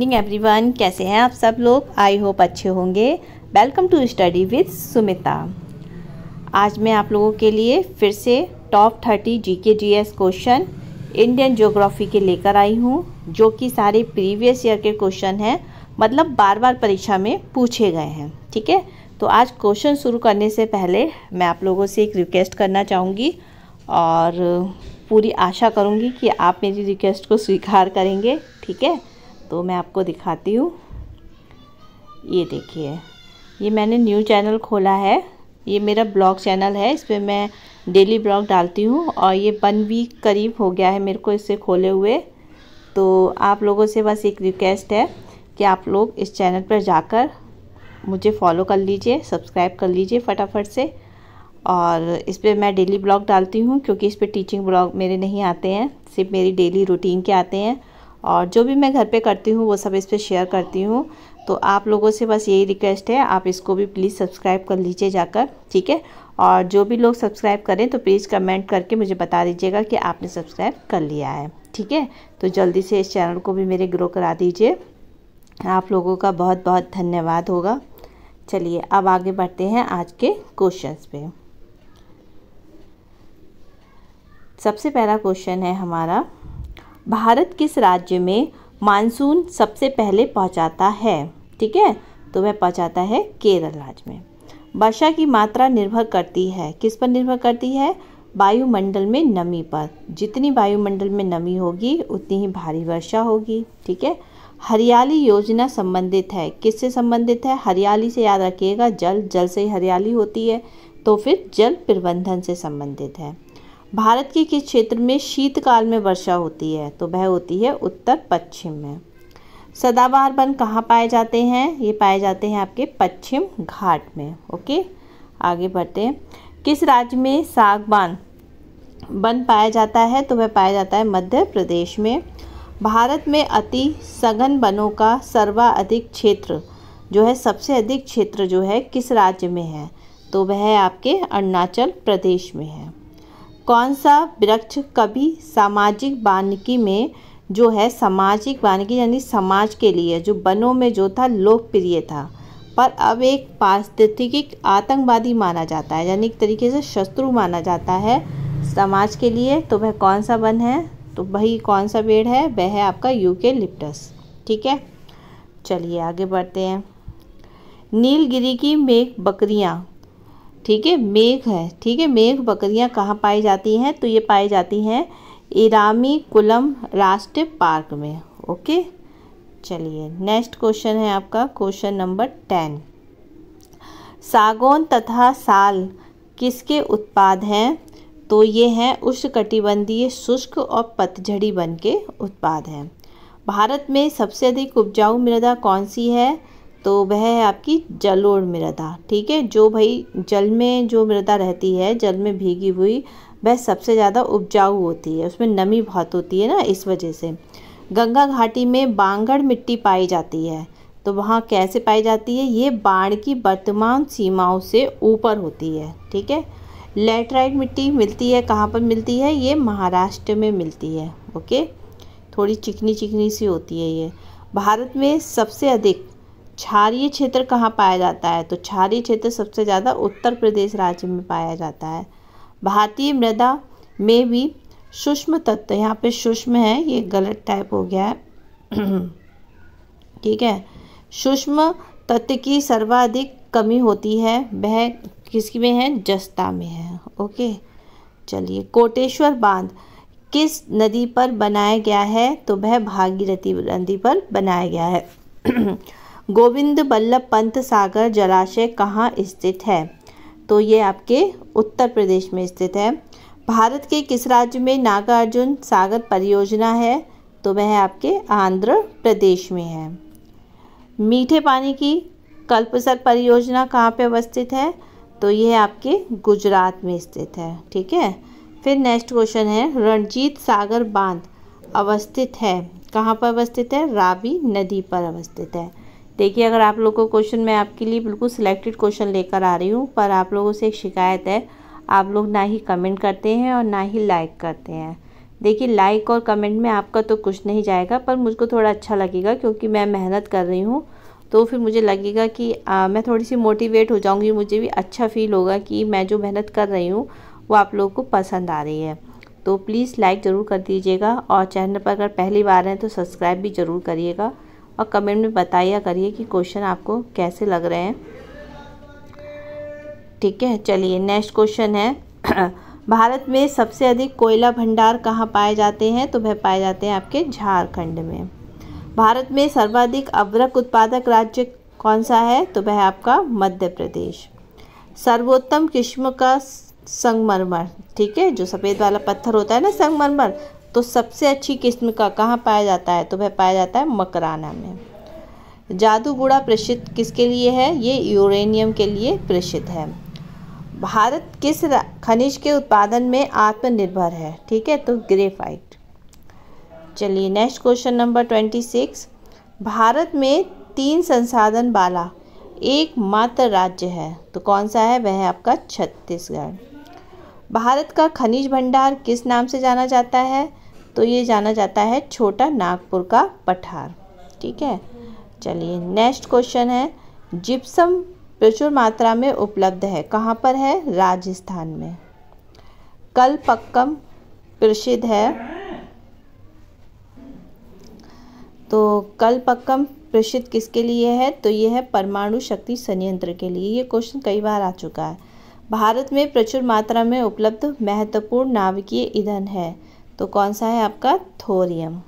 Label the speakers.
Speaker 1: morning everyone कैसे हैं आप सब लोग आई होप अच्छे होंगे welcome to study with Sumita आज मैं आप लोगों के लिए फिर से top thirty G K G S question Indian geography के लेकर आई हूँ जो कि सारे प्रीवियस ईयर के क्वेश्चन हैं मतलब बार बार परीक्षा में पूछे गए हैं ठीक है तो आज क्वेश्चन शुरू करने से पहले मैं आप लोगों से एक रिक्वेस्ट करना चाहूँगी और पूरी आशा करूँगी कि आप मेरी रिक्वेस्ट को स्वीकार करेंगे ठीक है तो मैं आपको दिखाती हूँ ये देखिए ये मैंने न्यू चैनल खोला है ये मेरा ब्लॉग चैनल है इस पर मैं डेली ब्लॉग डालती हूँ और ये वन वीक करीब हो गया है मेरे को इससे खोले हुए तो आप लोगों से बस एक रिक्वेस्ट है कि आप लोग इस चैनल पर जाकर मुझे फॉलो कर लीजिए सब्सक्राइब कर लीजिए फटाफट से और इस पर मैं डेली ब्लॉग डालती हूँ क्योंकि इस पर टीचिंग ब्लॉग मेरे नहीं आते हैं सिर्फ मेरी डेली रूटीन के आते हैं और जो भी मैं घर पे करती हूँ वो सब इस पर शेयर करती हूँ तो आप लोगों से बस यही रिक्वेस्ट है आप इसको भी प्लीज़ सब्सक्राइब कर लीजिए जाकर ठीक है और जो भी लोग सब्सक्राइब करें तो प्लीज़ कमेंट करके मुझे बता दीजिएगा कि आपने सब्सक्राइब कर लिया है ठीक है तो जल्दी से इस चैनल को भी मेरे ग्रो करा दीजिए आप लोगों का बहुत बहुत धन्यवाद होगा चलिए अब आगे बढ़ते हैं आज के क्वेश्चंस पे सबसे पहला क्वेश्चन है हमारा भारत किस राज्य में मानसून सबसे पहले पहुंचाता है ठीक है तो वह पहुंचाता है केरल राज्य में वर्षा की मात्रा निर्भर करती है किस पर निर्भर करती है वायुमंडल में नमी पर जितनी वायुमंडल में नमी होगी उतनी ही भारी वर्षा होगी ठीक है हरियाली योजना संबंधित है किससे संबंधित है हरियाली से याद रखिएगा जल जल से हरियाली होती है तो फिर जल प्रबंधन से संबंधित है भारत के किस क्षेत्र में शीतकाल में वर्षा होती है तो वह होती है उत्तर पश्चिम में सदाबहार वन कहाँ पाए जाते हैं ये पाए जाते हैं आपके पश्चिम घाट में ओके आगे बढ़ते हैं किस राज्य में सागवान वन पाया जाता है तो वह पाया जाता है मध्य प्रदेश में भारत में अति सघन वनों का सर्वाधिक क्षेत्र जो है सबसे अधिक क्षेत्र जो है किस राज्य में है तो वह आपके अरुणाचल प्रदेश में है कौन सा वृक्ष कभी सामाजिक वानिकी में जो है सामाजिक वानिकी यानी समाज के लिए जो वनों में जो था लोकप्रिय था पर अब एक पारिस्थितिक आतंकवादी माना जाता है यानी एक तरीके से शत्रु माना जाता है समाज के लिए तो वह कौन सा वन है तो वही कौन सा पेड़ है वह है आपका यूके लिप्टस ठीक है चलिए आगे बढ़ते हैं नीलगिरी की मेघ बकरियाँ ठीक है मेघ है ठीक है मेघ बकरियां कहाँ पाई जाती हैं तो ये पाई जाती हैं इरामी कुलम राष्ट्रीय पार्क में ओके चलिए नेक्स्ट क्वेश्चन है आपका क्वेश्चन नंबर टेन सागौन तथा साल किसके उत्पाद हैं तो ये हैं उष्णकटिबंधीय शुष्क और पतझड़ी वन के उत्पाद हैं भारत में सबसे अधिक उपजाऊ मृदा कौन सी है तो वह है आपकी जलोढ़ मृदा ठीक है जो भाई जल में जो मृदा रहती है जल में भीगी हुई वह सबसे ज़्यादा उपजाऊ होती है उसमें नमी बहुत होती है ना इस वजह से गंगा घाटी में बांगड़ मिट्टी पाई जाती है तो वहाँ कैसे पाई जाती है ये बाढ़ की वर्तमान सीमाओं से ऊपर होती है ठीक है लेटराइट मिट्टी मिलती है कहाँ पर मिलती है ये महाराष्ट्र में मिलती है ओके थोड़ी चिकनी चिकनी सी होती है ये भारत में सबसे अधिक क्षारीय क्षेत्र कहाँ पाया जाता है तो क्षारीय क्षेत्र सबसे ज़्यादा उत्तर प्रदेश राज्य में पाया जाता है भारतीय मृदा में भी सूक्ष्म तत्व यहाँ पे सूक्ष्म है ये गलत टाइप हो गया है ठीक है सूक्ष्म तत्व की सर्वाधिक कमी होती है वह किसकी में है जस्ता में है ओके चलिए कोटेश्वर बांध किस नदी पर बनाया गया है तो वह भागीरथी नदी पर बनाया गया है गोविंद बल्लभ पंत सागर जलाशय कहाँ स्थित है तो ये आपके उत्तर प्रदेश में स्थित है भारत के किस राज्य में नागार्जुन सागर परियोजना है तो वह आपके आंध्र प्रदेश में है मीठे पानी की कल्पसर परियोजना कहाँ पे अवस्थित है तो यह आपके गुजरात में स्थित है ठीक है फिर नेक्स्ट क्वेश्चन है रणजीत सागर बांध अवस्थित है कहाँ पर अवस्थित है रावी नदी पर अवस्थित है देखिए अगर आप लोग को क्वेश्चन मैं आपके लिए बिल्कुल सिलेक्टेड क्वेश्चन लेकर आ रही हूँ पर आप लोगों से एक शिकायत है आप लोग ना ही कमेंट करते हैं और ना ही लाइक करते हैं देखिए लाइक और कमेंट में आपका तो कुछ नहीं जाएगा पर मुझको थोड़ा अच्छा लगेगा क्योंकि मैं मेहनत कर रही हूँ तो फिर मुझे लगेगा कि आ, मैं थोड़ी सी मोटिवेट हो जाऊँगी मुझे भी अच्छा फील होगा कि मैं जो मेहनत कर रही हूँ वो आप लोगों को पसंद आ रही है तो प्लीज़ लाइक ज़रूर कर दीजिएगा और चैनल पर अगर पहली बार हैं तो सब्सक्राइब भी ज़रूर करिएगा और कमेंट में बताया करिए कि क्वेश्चन आपको कैसे लग रहे हैं ठीक है चलिए नेक्स्ट क्वेश्चन है भारत में सबसे अधिक कोयला भंडार कहाँ पाए जाते हैं तो वह पाए जाते हैं आपके झारखंड में भारत में सर्वाधिक अवरक उत्पादक राज्य कौन सा है तो वह आपका मध्य प्रदेश सर्वोत्तम किस्म का संगमरमर ठीक है जो सफ़ेद वाला पत्थर होता है ना संगमरमर तो सबसे अच्छी किस्म का कहाँ पाया जाता है तो वह पाया जाता है मकराना में जादू बूढ़ा प्रसिद्ध किसके लिए है ये यूरेनियम के लिए प्रसिद्ध है भारत किस खनिज के उत्पादन में आत्मनिर्भर है ठीक है तो ग्रेफाइट चलिए next question number twenty six Bharat में तीन संसाधन वाला एकमात्र राज्य है तो कौन सा है वह है आपका छत्तीसगढ़ भारत का खनिज भंडार किस नाम से जाना जाता है तो ये जाना जाता है छोटा नागपुर का पठार ठीक है चलिए नेक्स्ट क्वेश्चन है जिप्सम प्रचुर मात्रा में उपलब्ध है कहाँ पर है राजस्थान में कलपक्कम प्रसिद्ध है तो कलपक्कम प्रसिद्ध किसके लिए है तो ये है परमाणु शक्ति संयंत्र के लिए ये क्वेश्चन कई बार आ चुका है भारत में प्रचुर मात्रा में उपलब्ध महत्वपूर्ण नाभिकीय ईंधन है तो कौन सा है आपका थोरियम